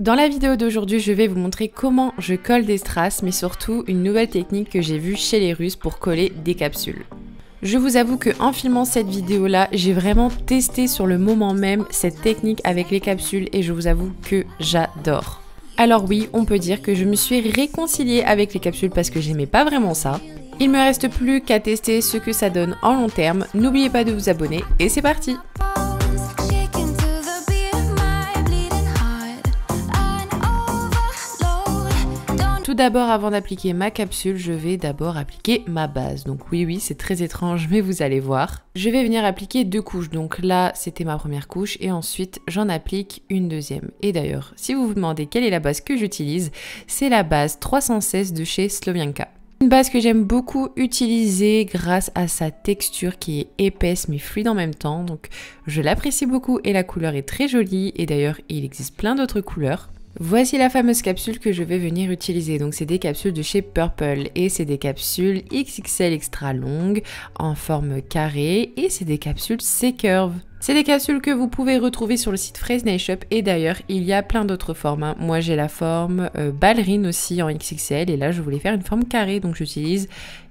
Dans la vidéo d'aujourd'hui, je vais vous montrer comment je colle des strass, mais surtout une nouvelle technique que j'ai vue chez les Russes pour coller des capsules. Je vous avoue que en filmant cette vidéo là, j'ai vraiment testé sur le moment même cette technique avec les capsules et je vous avoue que j'adore. Alors oui, on peut dire que je me suis réconciliée avec les capsules parce que j'aimais pas vraiment ça. Il me reste plus qu'à tester ce que ça donne en long terme. N'oubliez pas de vous abonner et c'est parti. Tout d'abord, avant d'appliquer ma capsule, je vais d'abord appliquer ma base. Donc oui, oui, c'est très étrange, mais vous allez voir. Je vais venir appliquer deux couches. Donc là, c'était ma première couche et ensuite, j'en applique une deuxième. Et d'ailleurs, si vous vous demandez quelle est la base que j'utilise, c'est la base 316 de chez Slovienka. Une base que j'aime beaucoup utiliser grâce à sa texture qui est épaisse mais fluide en même temps. Donc je l'apprécie beaucoup et la couleur est très jolie. Et d'ailleurs, il existe plein d'autres couleurs. Voici la fameuse capsule que je vais venir utiliser. Donc c'est des capsules de chez Purple et c'est des capsules XXL extra longues en forme carrée et c'est des capsules C-curve. C'est des capsules que vous pouvez retrouver sur le site Fraise Shop et d'ailleurs il y a plein d'autres formes. Moi j'ai la forme euh, ballerine aussi en XXL et là je voulais faire une forme carrée donc j'utilise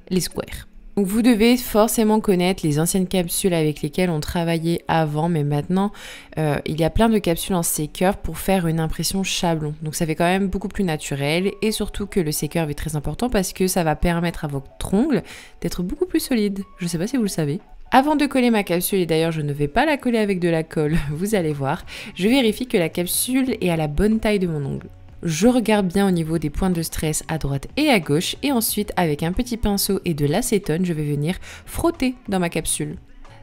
les squares. Donc vous devez forcément connaître les anciennes capsules avec lesquelles on travaillait avant, mais maintenant euh, il y a plein de capsules en C-curve pour faire une impression chablon. Donc ça fait quand même beaucoup plus naturel et surtout que le C-Curve est très important parce que ça va permettre à votre ongle d'être beaucoup plus solide. Je sais pas si vous le savez. Avant de coller ma capsule, et d'ailleurs je ne vais pas la coller avec de la colle, vous allez voir, je vérifie que la capsule est à la bonne taille de mon ongle je regarde bien au niveau des points de stress à droite et à gauche et ensuite avec un petit pinceau et de l'acétone je vais venir frotter dans ma capsule.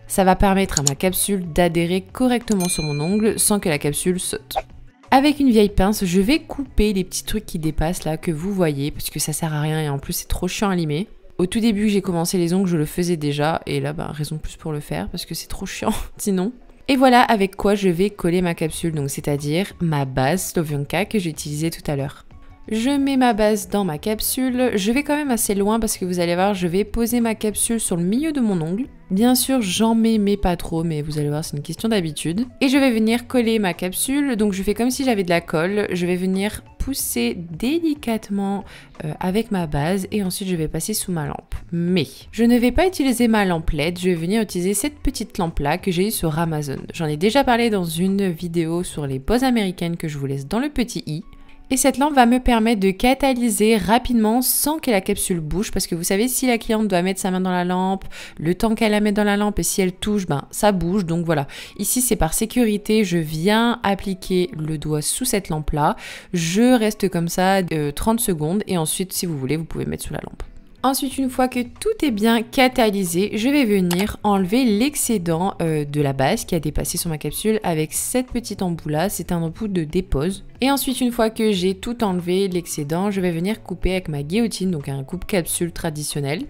Ça va permettre à ma capsule d'adhérer correctement sur mon ongle sans que la capsule saute. Avec une vieille pince, je vais couper les petits trucs qui dépassent là que vous voyez parce que ça sert à rien et en plus c'est trop chiant à limer. Au tout début j'ai commencé les ongles, je le faisais déjà et là bah raison plus pour le faire parce que c'est trop chiant sinon. Et voilà avec quoi je vais coller ma capsule, donc c'est-à-dire ma base Slovenka que j'ai utilisée tout à l'heure. Je mets ma base dans ma capsule, je vais quand même assez loin parce que vous allez voir, je vais poser ma capsule sur le milieu de mon ongle. Bien sûr, j'en mets mais pas trop, mais vous allez voir, c'est une question d'habitude. Et je vais venir coller ma capsule, donc je fais comme si j'avais de la colle, je vais venir pousser délicatement euh, avec ma base et ensuite je vais passer sous ma lampe. Mais je ne vais pas utiliser ma lampe LED, je vais venir utiliser cette petite lampe là que j'ai eue sur Amazon. J'en ai déjà parlé dans une vidéo sur les poses américaines que je vous laisse dans le petit i. Et cette lampe va me permettre de catalyser rapidement sans que la capsule bouge parce que vous savez si la cliente doit mettre sa main dans la lampe, le temps qu'elle la met dans la lampe et si elle touche, ben ça bouge. Donc voilà. Ici c'est par sécurité, je viens appliquer le doigt sous cette lampe là. Je reste comme ça 30 euh, secondes et ensuite si vous voulez vous pouvez mettre sous la lampe. Ensuite, une fois que tout est bien catalysé, je vais venir enlever l'excédent euh, de la base qui a dépassé sur ma capsule avec cette petite embout là. C'est un embout de dépose. Et ensuite, une fois que j'ai tout enlevé, l'excédent, je vais venir couper avec ma guillotine, donc un coupe-capsule traditionnel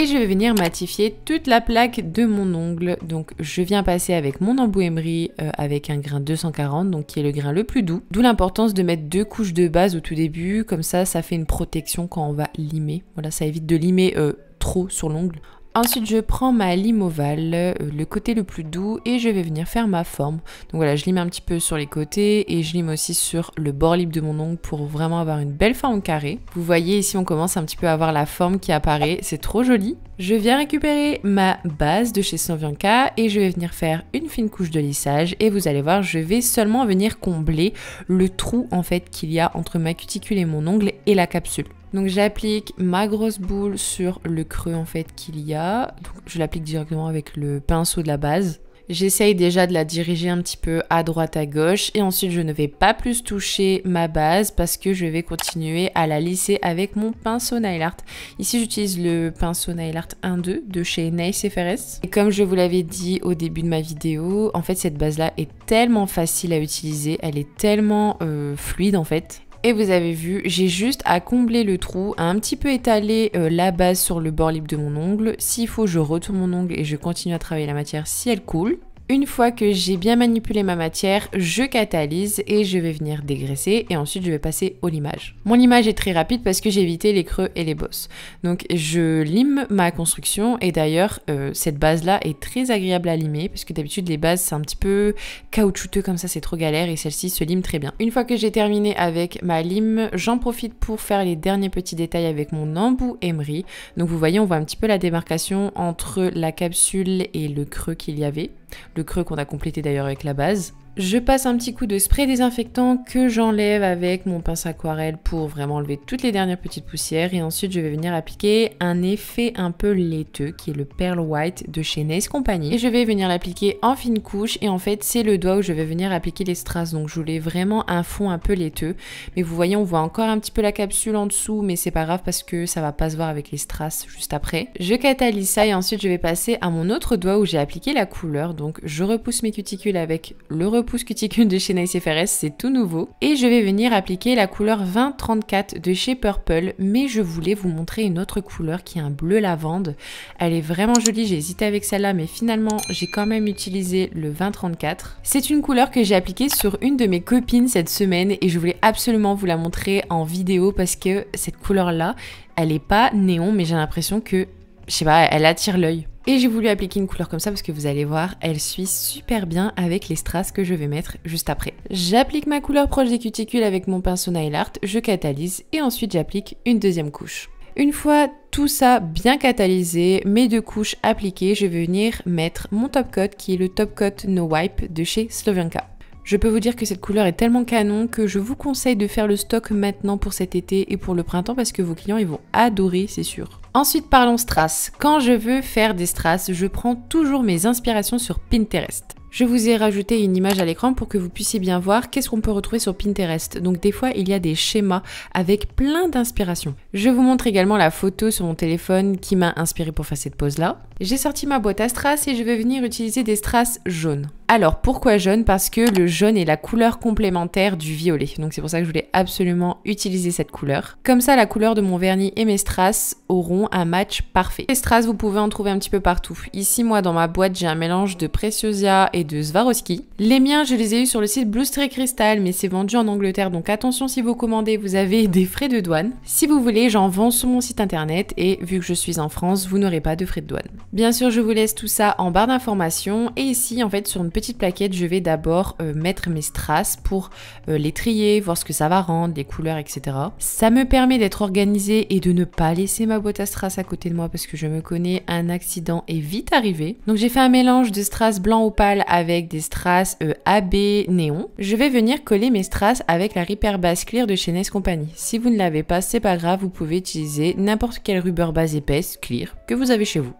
et je vais venir matifier toute la plaque de mon ongle. Donc je viens passer avec mon embouémerie euh, avec un grain 240, donc qui est le grain le plus doux. D'où l'importance de mettre deux couches de base au tout début, comme ça ça fait une protection quand on va limer. Voilà, ça évite de limer euh, trop sur l'ongle. Ensuite, je prends ma lime ovale, euh, le côté le plus doux, et je vais venir faire ma forme. Donc voilà, je lime un petit peu sur les côtés et je lime aussi sur le bord libre de mon ongle pour vraiment avoir une belle forme carrée. Vous voyez ici, on commence un petit peu à avoir la forme qui apparaît. C'est trop joli. Je viens récupérer ma base de chez Sonvianca et je vais venir faire une fine couche de lissage et vous allez voir, je vais seulement venir combler le trou en fait qu'il y a entre ma cuticule et mon ongle et la capsule. Donc j'applique ma grosse boule sur le creux en fait qu'il y a. Donc, je l'applique directement avec le pinceau de la base. J'essaye déjà de la diriger un petit peu à droite, à gauche. Et ensuite, je ne vais pas plus toucher ma base parce que je vais continuer à la lisser avec mon pinceau Nail Art. Ici, j'utilise le pinceau Nail Art 1-2 de chez Nice FRS. Et comme je vous l'avais dit au début de ma vidéo, en fait, cette base-là est tellement facile à utiliser. Elle est tellement euh, fluide, en fait. Et vous avez vu, j'ai juste à combler le trou, à un petit peu étaler euh, la base sur le bord libre de mon ongle. S'il faut, je retourne mon ongle et je continue à travailler la matière si elle coule. Une fois que j'ai bien manipulé ma matière, je catalyse et je vais venir dégraisser et ensuite je vais passer au limage. Mon limage est très rapide parce que j'ai évité les creux et les bosses. Donc je lime ma construction et d'ailleurs euh, cette base là est très agréable à limer parce que d'habitude les bases c'est un petit peu caoutchouteux comme ça c'est trop galère et celle-ci se lime très bien. Une fois que j'ai terminé avec ma lime, j'en profite pour faire les derniers petits détails avec mon embout Emery. Donc vous voyez on voit un petit peu la démarcation entre la capsule et le creux qu'il y avait le creux qu'on a complété d'ailleurs avec la base. Je passe un petit coup de spray désinfectant que j'enlève avec mon pince aquarelle pour vraiment enlever toutes les dernières petites poussières. Et ensuite, je vais venir appliquer un effet un peu laiteux qui est le Pearl White de chez Nace Company. Et je vais venir l'appliquer en fine couche. Et en fait, c'est le doigt où je vais venir appliquer les strass. Donc, je voulais vraiment un fond un peu laiteux. Mais vous voyez, on voit encore un petit peu la capsule en dessous, mais c'est pas grave parce que ça va pas se voir avec les strass juste après. Je catalyse ça et ensuite, je vais passer à mon autre doigt où j'ai appliqué la couleur. Donc, je repousse mes cuticules avec le repoussoir. Pouce Cuticule de chez Nice FRS, c'est tout nouveau. Et je vais venir appliquer la couleur 2034 de chez Purple, mais je voulais vous montrer une autre couleur qui est un bleu lavande. Elle est vraiment jolie, j'ai hésité avec celle-là, mais finalement j'ai quand même utilisé le 2034. C'est une couleur que j'ai appliquée sur une de mes copines cette semaine et je voulais absolument vous la montrer en vidéo parce que cette couleur-là, elle est pas néon, mais j'ai l'impression que, je sais pas, elle attire l'œil. Et j'ai voulu appliquer une couleur comme ça parce que vous allez voir, elle suit super bien avec les strass que je vais mettre juste après. J'applique ma couleur proche des cuticules avec mon pinceau Nail Art, je catalyse et ensuite j'applique une deuxième couche. Une fois tout ça bien catalysé, mes deux couches appliquées, je vais venir mettre mon top coat qui est le top coat No Wipe de chez Slovenka. Je peux vous dire que cette couleur est tellement canon que je vous conseille de faire le stock maintenant pour cet été et pour le printemps parce que vos clients ils vont adorer, c'est sûr. Ensuite, parlons strass. Quand je veux faire des strass, je prends toujours mes inspirations sur Pinterest. Je vous ai rajouté une image à l'écran pour que vous puissiez bien voir qu'est-ce qu'on peut retrouver sur Pinterest. Donc des fois, il y a des schémas avec plein d'inspirations. Je vous montre également la photo sur mon téléphone qui m'a inspiré pour faire cette pose-là. J'ai sorti ma boîte à strass et je vais venir utiliser des strass jaunes. Alors pourquoi jaune Parce que le jaune est la couleur complémentaire du violet. Donc c'est pour ça que je voulais absolument utiliser cette couleur. Comme ça la couleur de mon vernis et mes strass auront un match parfait. Les strass vous pouvez en trouver un petit peu partout. Ici moi dans ma boîte j'ai un mélange de Preciosia et de Swarovski. Les miens je les ai eu sur le site Blue Street Crystal mais c'est vendu en Angleterre donc attention si vous commandez vous avez des frais de douane. Si vous voulez j'en vends sur mon site internet et vu que je suis en France vous n'aurez pas de frais de douane. Bien sûr, je vous laisse tout ça en barre d'informations. Et ici, en fait, sur une petite plaquette, je vais d'abord euh, mettre mes strass pour euh, les trier, voir ce que ça va rendre, les couleurs, etc. Ça me permet d'être organisé et de ne pas laisser ma boîte à strass à côté de moi parce que je me connais, un accident est vite arrivé. Donc j'ai fait un mélange de strass blanc opale avec des strass euh, AB néon. Je vais venir coller mes strass avec la Repair Base Clear de chez Compagnie. Si vous ne l'avez pas, c'est pas grave, vous pouvez utiliser n'importe quelle rubber base épaisse, clear, que vous avez chez vous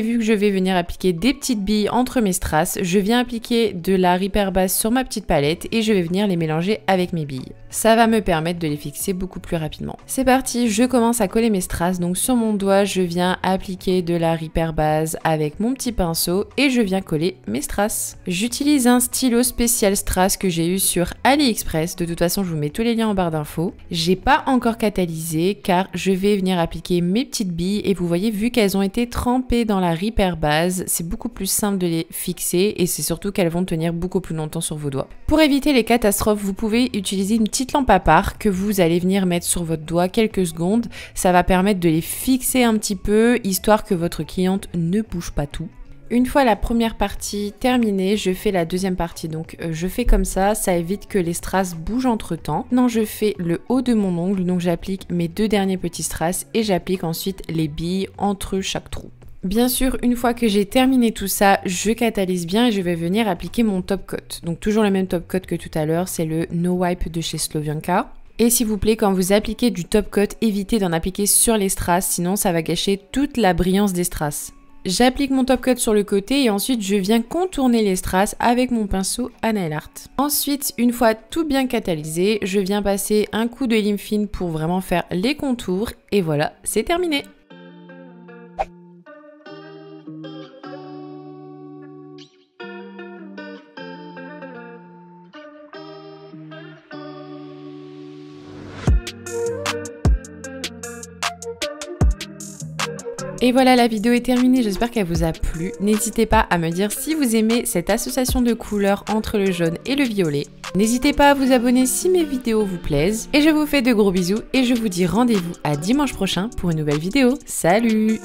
vu que je vais venir appliquer des petites billes entre mes strass, je viens appliquer de la Ripper Base sur ma petite palette et je vais venir les mélanger avec mes billes. Ça va me permettre de les fixer beaucoup plus rapidement. C'est parti, je commence à coller mes strass, donc sur mon doigt, je viens appliquer de la Ripper Base avec mon petit pinceau et je viens coller mes strass. J'utilise un stylo spécial strass que j'ai eu sur AliExpress, de toute façon je vous mets tous les liens en barre d'infos. J'ai pas encore catalysé car je vais venir appliquer mes petites billes et vous voyez vu qu'elles ont été trempées dans la ripère base, c'est beaucoup plus simple de les fixer et c'est surtout qu'elles vont tenir beaucoup plus longtemps sur vos doigts. Pour éviter les catastrophes, vous pouvez utiliser une petite lampe à part que vous allez venir mettre sur votre doigt quelques secondes. Ça va permettre de les fixer un petit peu, histoire que votre cliente ne bouge pas tout. Une fois la première partie terminée, je fais la deuxième partie. Donc euh, je fais comme ça, ça évite que les strass bougent entre temps. Maintenant je fais le haut de mon ongle, donc j'applique mes deux derniers petits strass et j'applique ensuite les billes entre chaque trou. Bien sûr, une fois que j'ai terminé tout ça, je catalyse bien et je vais venir appliquer mon top coat. Donc toujours le même top coat que tout à l'heure, c'est le No Wipe de chez Slovianka. Et s'il vous plaît, quand vous appliquez du top coat, évitez d'en appliquer sur les strass, sinon ça va gâcher toute la brillance des strass. J'applique mon top coat sur le côté et ensuite je viens contourner les strass avec mon pinceau à nail art. Ensuite, une fois tout bien catalysé, je viens passer un coup de lime fine pour vraiment faire les contours et voilà, c'est terminé Et voilà, la vidéo est terminée, j'espère qu'elle vous a plu. N'hésitez pas à me dire si vous aimez cette association de couleurs entre le jaune et le violet. N'hésitez pas à vous abonner si mes vidéos vous plaisent. Et je vous fais de gros bisous et je vous dis rendez-vous à dimanche prochain pour une nouvelle vidéo. Salut